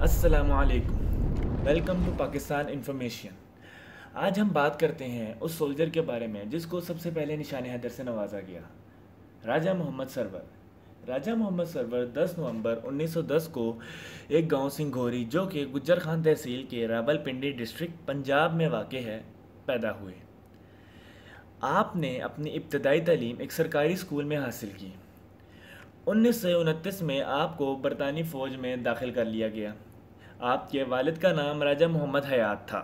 वालेकुम welcome to Pakistan information आज हम बात करते हैं उस सोल्जर के बारे में जिसको सबसे पहले निशान हैदर से नवाजा गया राजा मोहम्मद सरवर राजा मोहम्मद सरवर 10 नवंबर 1910 को एक गांव सिंघोरी जो कि गुज्जर खान तहसील के रावलपिंडी डिस्ट्रिक्ट पंजाब में वाक़ है पैदा हुए आपने अपनी इब्तदाई तलीम एक सरकारी स्कूल में हासिल की उन्नीस में आपको बरतानी फ़ौज में दाखिल कर लिया गया आपके वालिद का नाम राजा मोहम्मद हयात था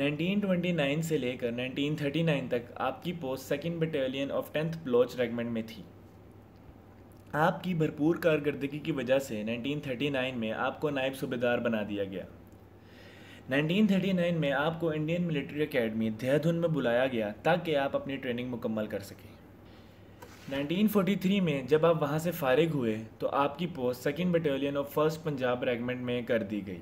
1929 से लेकर 1939 तक आपकी post second battalion of tenth Baloch regiment में थी आपकी भरपूर कारकर्दगी की वजह से 1939 में आपको नायब सूबेदार बना दिया गया 1939 में आपको इंडियन मिलिट्री एकेडमी देहरादून में बुलाया गया ताकि आप अपनी ट्रेनिंग मुकम्मल कर सकें 1943 में जब आप वहाँ से फारिग हुए तो आपकी post second battalion of first Punjab regiment में कर दी गई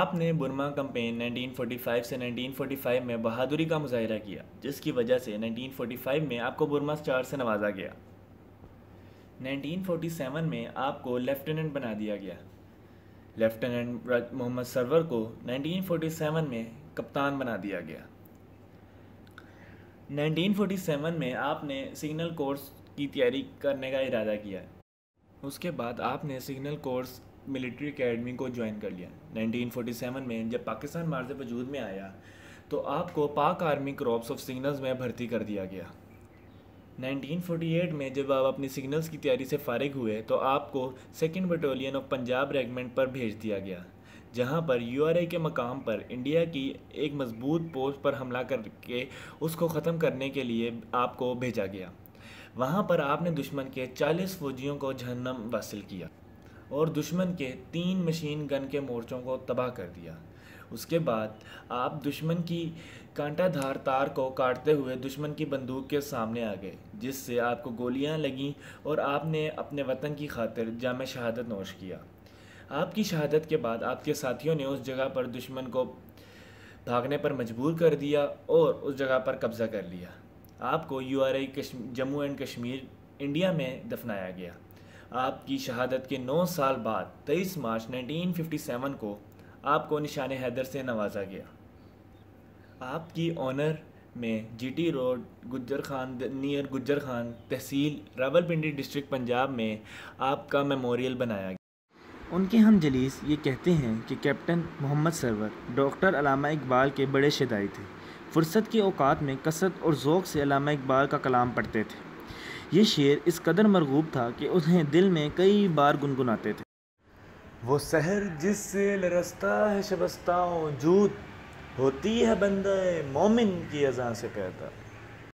आपने बुरमा कंपेन 1945 से 1945 में बहादुरी का मुजाहरा किया जिसकी वजह से 1945 में आपको बुरमा स्टार से नवाजा गया 1947 में आपको लेफ्टिनेंट बना दिया गया लेफ्टिनेंट मोहम्मद सरवर को 1947 में कप्तान बना दिया गया 1947 में आपने सिग्नल कोर्स की तैयारी करने का इरादा किया उसके बाद आपने सिग्नल कोर्स मिलिट्री एकेडमी को ज्वाइन कर लिया 1947 में जब पाकिस्तान मार्ज वजूद में आया तो आपको पाक आर्मी क्रॉप्स ऑफ सिग्नल्स में भर्ती कर दिया गया 1948 में जब आप अपनी सिग्नल्स की तैयारी से फारिग हुए तो आपको second battalion of Punjab regiment पर भेज दिया गया जहां पर यूआरए के मकाम पर इंडिया की एक मजबूत पोस्ट पर हमला करके उसको ख़त्म करने के लिए आपको भेजा गया वहां पर आपने दुश्मन के 40 फौजियों को जहन्नम वासिल किया और दुश्मन के तीन मशीन गन के मोर्चों को तबाह कर दिया उसके बाद आप दुश्मन की कांटाधार तार को काटते हुए दुश्मन की बंदूक के सामने आ गए जिससे आपको गोलियां लगीं और आपने अपने वतन की खातिर जाम शहादत नोश किया आपकी शहादत के बाद आपके साथियों ने उस जगह पर दुश्मन को भागने पर मजबूर कर दिया और उस जगह पर कब्ज़ा कर लिया आपको Uri Jammu and Kashmir India में दफनाया गया आपकी शहादत के 9 साल बाद 23 मार्च 1957 को आपको निशान हैदर से नवाजा गया आपकी ऑनर में GT road Gujjar Khan near Gujjar Khan tehsil Rawalpindi district Punjab में आपका मेमोरियल बनाया गया उनके हम जलीस ये कहते हैं कि कैप्टन मोहम्मद सरवर डॉक्टर अलामा इकबाल के बड़े शदाई थे फुर्सत के औकात में कसरत और ओक़ से अलामा इकबाल का कलाम पढ़ते थे ये शेर इस कदर मरगूब था कि उन्हें दिल में कई बार गुनगुनाते थे वो शहर जिससे लरसता है शबस्ता जूद होती है बंद मोमिन की अजा से पैदा